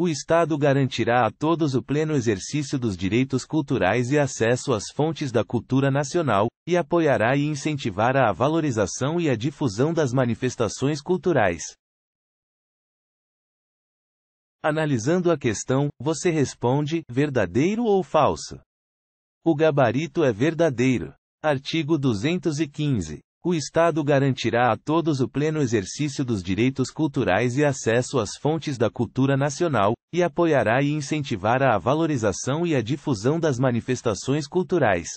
O Estado garantirá a todos o pleno exercício dos direitos culturais e acesso às fontes da cultura nacional, e apoiará e incentivará a valorização e a difusão das manifestações culturais. Analisando a questão, você responde: verdadeiro ou falso? O gabarito é verdadeiro. Artigo 215 o Estado garantirá a todos o pleno exercício dos direitos culturais e acesso às fontes da cultura nacional, e apoiará e incentivará a valorização e a difusão das manifestações culturais.